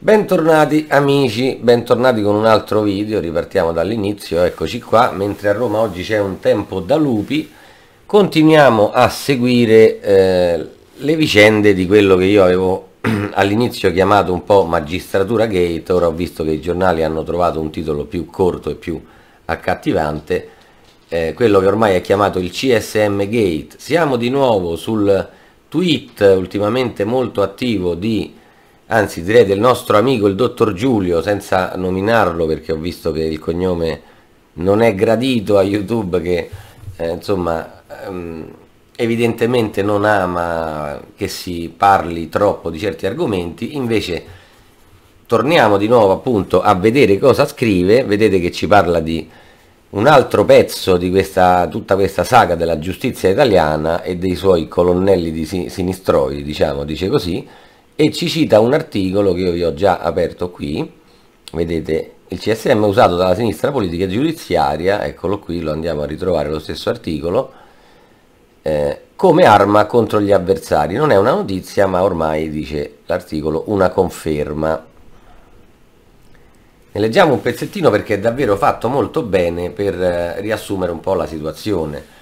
Bentornati amici, bentornati con un altro video, ripartiamo dall'inizio, eccoci qua, mentre a Roma oggi c'è un tempo da lupi, continuiamo a seguire eh, le vicende di quello che io avevo all'inizio chiamato un po' magistratura gate, ora ho visto che i giornali hanno trovato un titolo più corto e più accattivante, eh, quello che ormai è chiamato il CSM gate, siamo di nuovo sul tweet ultimamente molto attivo di anzi direi del nostro amico il dottor Giulio, senza nominarlo perché ho visto che il cognome non è gradito a YouTube che eh, insomma ehm, evidentemente non ama che si parli troppo di certi argomenti, invece torniamo di nuovo appunto a vedere cosa scrive, vedete che ci parla di un altro pezzo di questa, tutta questa saga della giustizia italiana e dei suoi colonnelli di sinistroidi, diciamo, dice così, e ci cita un articolo che io vi ho già aperto qui, vedete il CSM usato dalla sinistra politica e giudiziaria, eccolo qui, lo andiamo a ritrovare lo stesso articolo, eh, come arma contro gli avversari. Non è una notizia, ma ormai, dice l'articolo, una conferma. Ne leggiamo un pezzettino perché è davvero fatto molto bene per eh, riassumere un po' la situazione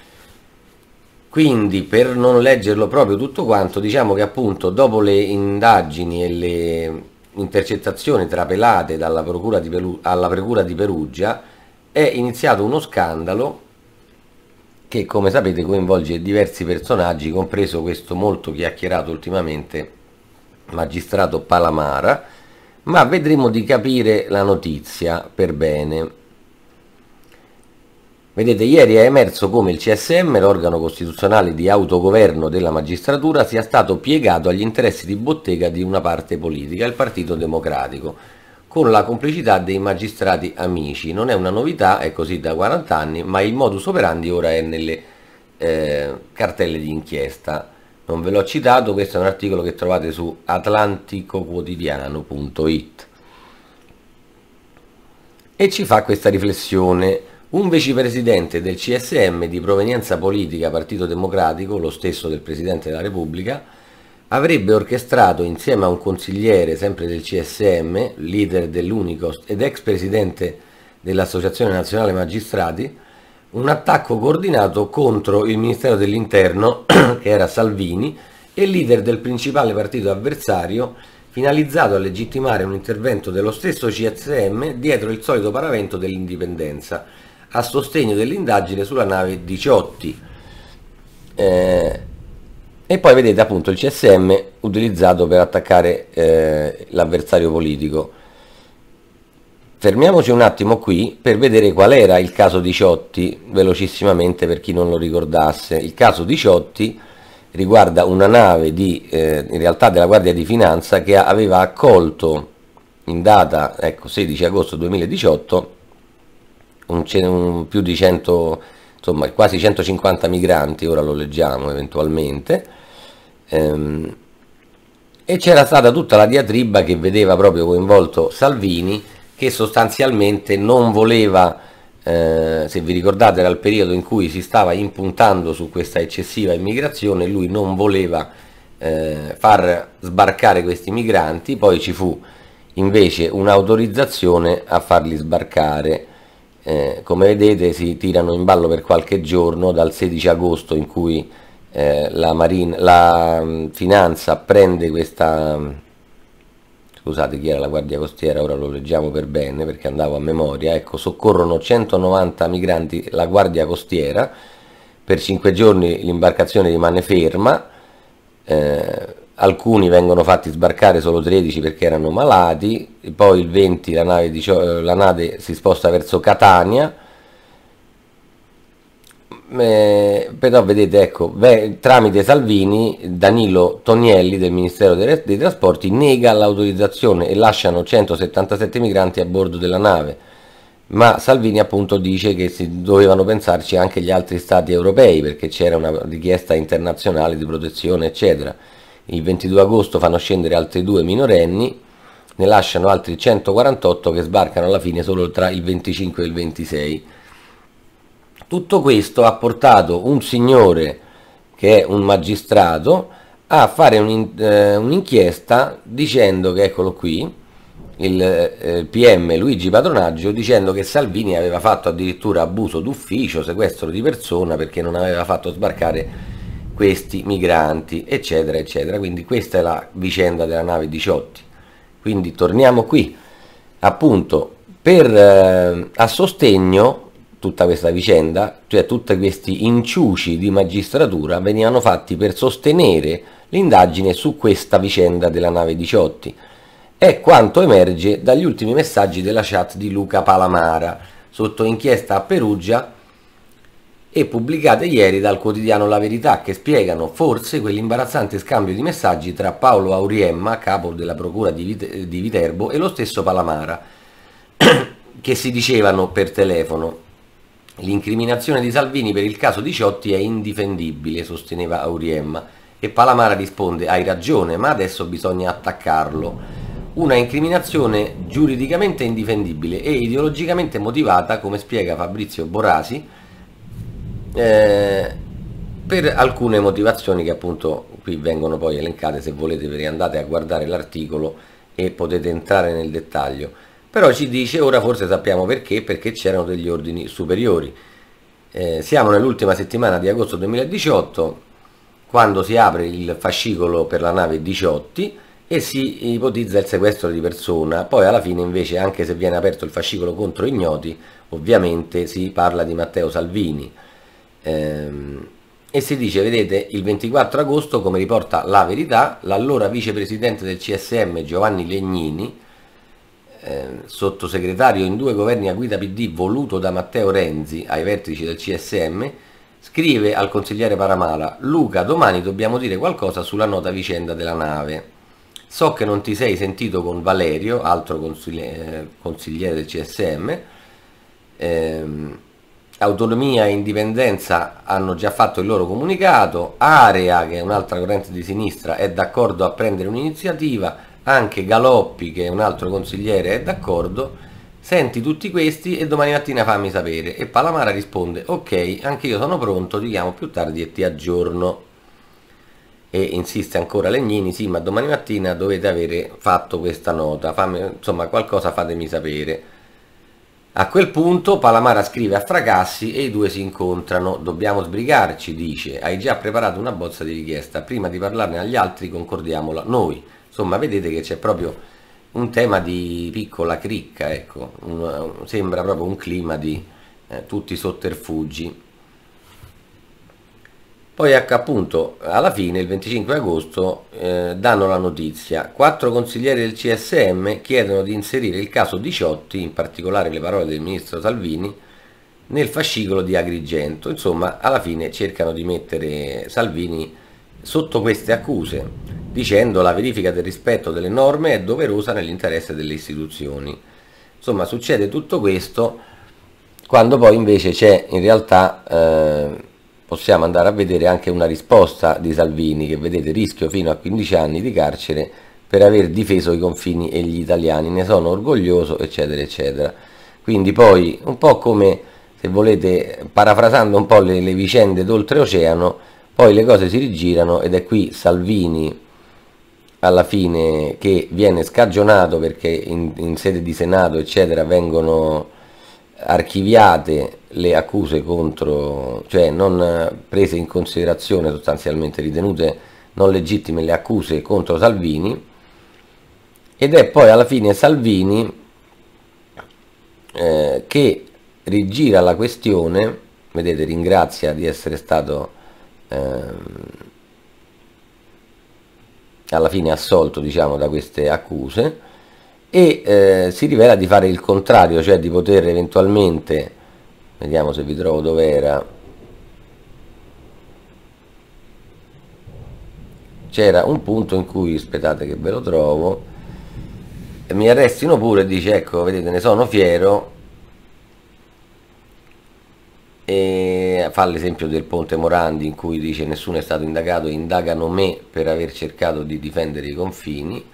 quindi per non leggerlo proprio tutto quanto diciamo che appunto dopo le indagini e le intercettazioni trapelate dalla procura di, Peru alla procura di Perugia è iniziato uno scandalo che come sapete coinvolge diversi personaggi compreso questo molto chiacchierato ultimamente magistrato Palamara ma vedremo di capire la notizia per bene Vedete, ieri è emerso come il CSM, l'organo costituzionale di autogoverno della magistratura, sia stato piegato agli interessi di bottega di una parte politica, il Partito Democratico, con la complicità dei magistrati amici. Non è una novità, è così da 40 anni, ma il modus operandi ora è nelle eh, cartelle di inchiesta. Non ve l'ho citato, questo è un articolo che trovate su atlanticoquotidiano.it e ci fa questa riflessione un vicepresidente del CSM di provenienza politica Partito Democratico, lo stesso del Presidente della Repubblica, avrebbe orchestrato insieme a un consigliere sempre del CSM, leader dell'Unicost ed ex presidente dell'Associazione Nazionale Magistrati, un attacco coordinato contro il Ministero dell'Interno, che era Salvini, e leader del principale partito avversario, finalizzato a legittimare un intervento dello stesso CSM dietro il solito paravento dell'indipendenza a sostegno dell'indagine sulla nave 18 eh, e poi vedete appunto il CSM utilizzato per attaccare eh, l'avversario politico fermiamoci un attimo qui per vedere qual era il caso 18 velocissimamente per chi non lo ricordasse il caso 18 riguarda una nave di, eh, in realtà della Guardia di Finanza che aveva accolto in data ecco, 16 agosto 2018 un, un, più di 100, insomma quasi 150 migranti, ora lo leggiamo eventualmente, ehm, e c'era stata tutta la diatriba che vedeva proprio coinvolto Salvini che sostanzialmente non voleva, eh, se vi ricordate era il periodo in cui si stava impuntando su questa eccessiva immigrazione, lui non voleva eh, far sbarcare questi migranti, poi ci fu invece un'autorizzazione a farli sbarcare eh, come vedete si tirano in ballo per qualche giorno dal 16 agosto in cui eh, la, marina, la mm, finanza prende questa mm, scusate chi era la guardia costiera ora lo leggiamo per bene perché andavo a memoria ecco soccorrono 190 migranti la guardia costiera per 5 giorni l'imbarcazione rimane ferma eh, alcuni vengono fatti sbarcare solo 13 perché erano malati, poi il 20 la nave, la nave si sposta verso Catania, eh, però vedete ecco beh, tramite Salvini Danilo Tonielli del Ministero dei, dei Trasporti nega l'autorizzazione e lasciano 177 migranti a bordo della nave ma Salvini appunto dice che si dovevano pensarci anche gli altri stati europei perché c'era una richiesta internazionale di protezione eccetera il 22 agosto fanno scendere altri due minorenni, ne lasciano altri 148 che sbarcano alla fine solo tra il 25 e il 26. Tutto questo ha portato un signore che è un magistrato a fare eh, un'inchiesta dicendo che, eccolo qui, il eh, PM Luigi Patronaggio dicendo che Salvini aveva fatto addirittura abuso d'ufficio, sequestro di persona perché non aveva fatto sbarcare questi migranti, eccetera, eccetera. Quindi questa è la vicenda della nave 18. Quindi torniamo qui, appunto, per, eh, a sostegno tutta questa vicenda, cioè tutti questi inciuci di magistratura venivano fatti per sostenere l'indagine su questa vicenda della nave 18. È quanto emerge dagli ultimi messaggi della chat di Luca Palamara, sotto inchiesta a Perugia, e pubblicate ieri dal quotidiano La Verità che spiegano forse quell'imbarazzante scambio di messaggi tra Paolo Auriemma, capo della procura di, Viterbo, e lo stesso Palamara, che si dicevano per telefono. L'incriminazione di Salvini per il caso Diciotti è indifendibile, sosteneva Auriemma, e Palamara risponde hai ragione, ma adesso bisogna attaccarlo una incriminazione giuridicamente indifendibile e ideologicamente motivata, come spiega Fabrizio Borasi, eh, per alcune motivazioni che appunto qui vengono poi elencate se volete ve andate a guardare l'articolo e potete entrare nel dettaglio però ci dice ora forse sappiamo perché perché c'erano degli ordini superiori eh, siamo nell'ultima settimana di agosto 2018 quando si apre il fascicolo per la nave 18 e si ipotizza il sequestro di persona poi alla fine invece anche se viene aperto il fascicolo contro ignoti ovviamente si parla di Matteo Salvini ehm, e si dice, vedete, il 24 agosto, come riporta la verità, l'allora vicepresidente del CSM Giovanni Legnini, eh, sottosegretario in due governi a guida PD voluto da Matteo Renzi ai vertici del CSM, scrive al consigliere Paramala, Luca, domani dobbiamo dire qualcosa sulla nota vicenda della nave. So che non ti sei sentito con Valerio, altro consigliere, eh, consigliere del CSM, ehm, autonomia e indipendenza hanno già fatto il loro comunicato, Area, che è un'altra corrente di sinistra, è d'accordo a prendere un'iniziativa, anche Galoppi, che è un altro consigliere, è d'accordo, senti tutti questi e domani mattina fammi sapere. E Palamara risponde, ok, anche io sono pronto, ti chiamo più tardi e ti aggiorno. E insiste ancora Legnini, sì, ma domani mattina dovete avere fatto questa nota, fammi, insomma qualcosa fatemi sapere. A quel punto Palamara scrive a Fracassi e i due si incontrano. Dobbiamo sbrigarci, dice. Hai già preparato una bozza di richiesta. Prima di parlarne agli altri concordiamola noi. Insomma, vedete che c'è proprio un tema di piccola cricca, ecco. Un, sembra proprio un clima di eh, tutti i sotterfugi. Poi ecco, appunto, alla fine, il 25 agosto, eh, danno la notizia. Quattro consiglieri del CSM chiedono di inserire il caso Diciotti, in particolare le parole del ministro Salvini, nel fascicolo di Agrigento. Insomma, alla fine cercano di mettere Salvini sotto queste accuse, dicendo la verifica del rispetto delle norme è doverosa nell'interesse delle istituzioni. Insomma, succede tutto questo quando poi invece c'è in realtà... Eh, possiamo andare a vedere anche una risposta di Salvini che vedete rischio fino a 15 anni di carcere per aver difeso i confini e gli italiani, ne sono orgoglioso eccetera eccetera. Quindi poi un po' come se volete parafrasando un po' le, le vicende d'oltreoceano, poi le cose si rigirano ed è qui Salvini alla fine che viene scagionato perché in, in sede di Senato eccetera vengono archiviate le accuse contro, cioè non eh, prese in considerazione sostanzialmente ritenute non legittime le accuse contro Salvini ed è poi alla fine Salvini eh, che rigira la questione, vedete ringrazia di essere stato eh, alla fine assolto diciamo da queste accuse e eh, si rivela di fare il contrario, cioè di poter eventualmente vediamo se vi trovo dove era c'era un punto in cui aspettate che ve lo trovo e mi arrestino pure e dice ecco vedete ne sono fiero e fa l'esempio del ponte Morandi in cui dice nessuno è stato indagato indagano me per aver cercato di difendere i confini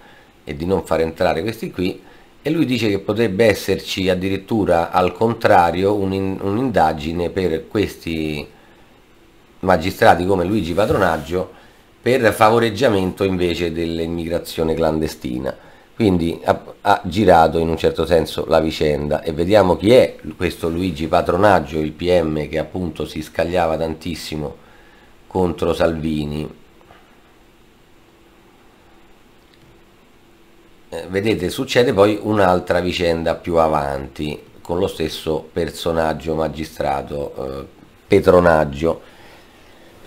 e di non far entrare questi qui e lui dice che potrebbe esserci addirittura al contrario un'indagine per questi magistrati come Luigi Patronaggio per favoreggiamento invece dell'immigrazione clandestina quindi ha, ha, girato in un certo senso la vicenda e vediamo chi è questo Luigi Patronaggio, il PM che appunto si scagliava tantissimo contro Salvini Eh, vedete succede poi un'altra vicenda più avanti con lo stesso personaggio magistrato eh, Petronaggio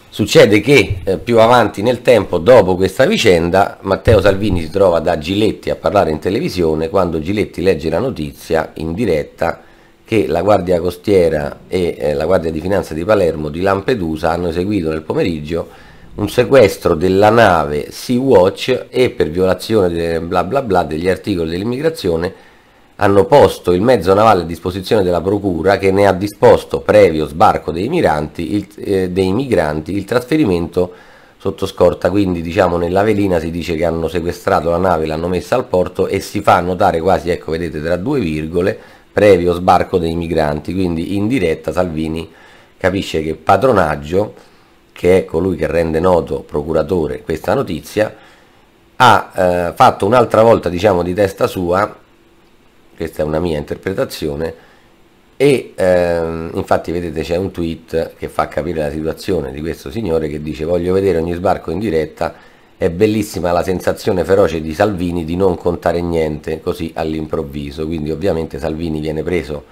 succede che eh, più avanti nel tempo dopo questa vicenda Matteo Salvini si trova da Giletti a parlare in televisione quando Giletti legge la notizia in diretta che la Guardia Costiera e eh, la Guardia di Finanza di Palermo di Lampedusa hanno eseguito nel pomeriggio un sequestro della nave Sea-Watch e per violazione de, bla bla bla degli articoli dell'immigrazione hanno posto il mezzo navale a disposizione della procura che ne ha disposto previo sbarco dei, miranti, il, eh, dei migranti il trasferimento sotto scorta quindi diciamo nella velina si dice che hanno sequestrato la nave l'hanno messa al porto e si fa notare quasi ecco vedete tra due virgole previo sbarco dei migranti quindi in diretta Salvini capisce che patronaggio che è colui che rende noto procuratore questa notizia, ha eh, fatto un'altra volta diciamo di testa sua, questa è una mia interpretazione, e ehm, infatti vedete c'è un tweet che fa capire la situazione di questo signore che dice voglio vedere ogni sbarco in diretta è bellissima la sensazione feroce di Salvini di non contare niente così all'improvviso, quindi ovviamente Salvini viene preso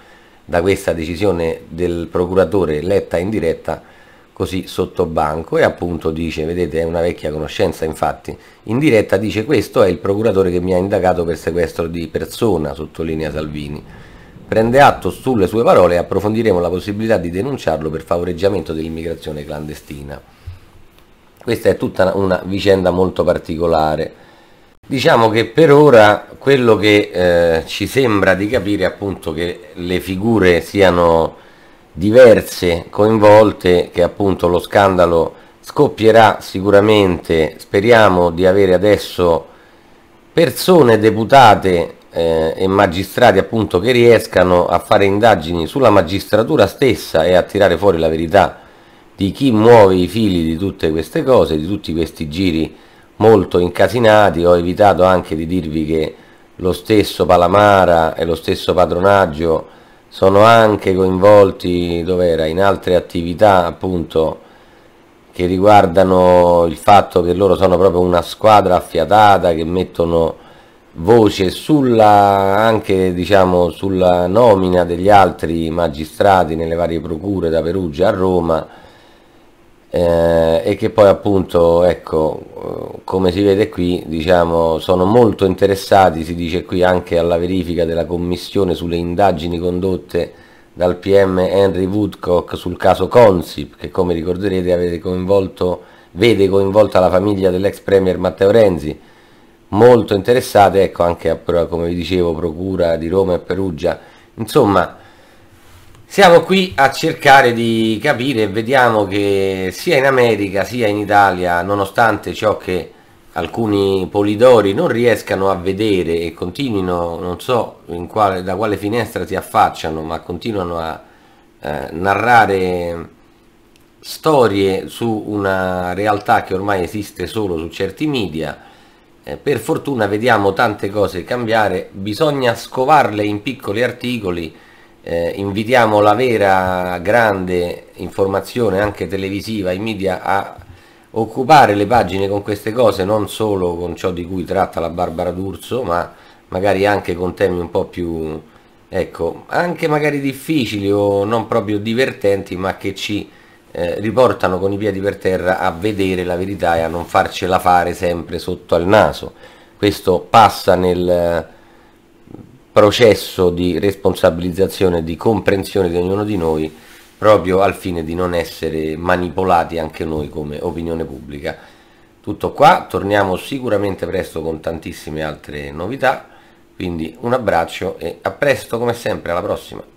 da questa decisione del procuratore letta in diretta così sotto banco e appunto dice, vedete è una vecchia conoscenza infatti, in diretta dice questo è il procuratore che mi ha indagato per sequestro di persona, sottolinea Salvini. Prende atto sulle sue parole e approfondiremo la possibilità di denunciarlo per favoreggiamento dell'immigrazione clandestina. Questa è tutta una vicenda molto particolare. Diciamo che per ora quello che eh, ci sembra di capire è appunto che le figure siano diverse coinvolte che appunto lo scandalo scoppierà sicuramente speriamo di avere adesso persone deputate eh, e magistrati appunto che riescano a fare indagini sulla magistratura stessa e a tirare fuori la verità di chi muove i fili di tutte queste cose di tutti questi giri molto incasinati ho evitato anche di dirvi che lo stesso Palamara e lo stesso padronaggio sono anche coinvolti dov'era, in altre attività appunto che riguardano il fatto che loro sono proprio una squadra affiatata che mettono voce sulla, anche diciamo, sulla nomina degli altri magistrati nelle varie procure da Perugia a Roma eh, e che poi appunto ecco eh, come si vede qui diciamo sono molto interessati si dice qui anche alla verifica della commissione sulle indagini condotte dal PM Henry Woodcock sul caso Consip che come ricorderete coinvolto, vede coinvolta la famiglia dell'ex premier Matteo Renzi molto interessate ecco anche a come vi dicevo procura di Roma e Perugia insomma siamo qui a cercare di capire e vediamo che sia in America sia in Italia, nonostante ciò che alcuni polidori non riescano a vedere e continuino, non so quale, da quale finestra si affacciano, ma continuano a eh, narrare storie su una realtà che ormai esiste solo su certi media, eh, per fortuna vediamo tante cose cambiare, bisogna scovarle in piccoli articoli, eh, invitiamo la vera grande informazione anche televisiva i media a occupare le pagine con queste cose non solo con ciò di cui tratta la Barbara D'Urso ma magari anche con temi un po' più ecco anche magari difficili o non proprio divertenti ma che ci eh, riportano con i piedi per terra a vedere la verità e a non farcela fare sempre sotto al naso questo passa nel processo di responsabilizzazione, di comprensione di ognuno di noi, proprio al fine di non essere manipolati anche noi come opinione pubblica. Tutto qua, torniamo sicuramente presto con tantissime altre novità, quindi un abbraccio e a presto come sempre, alla prossima!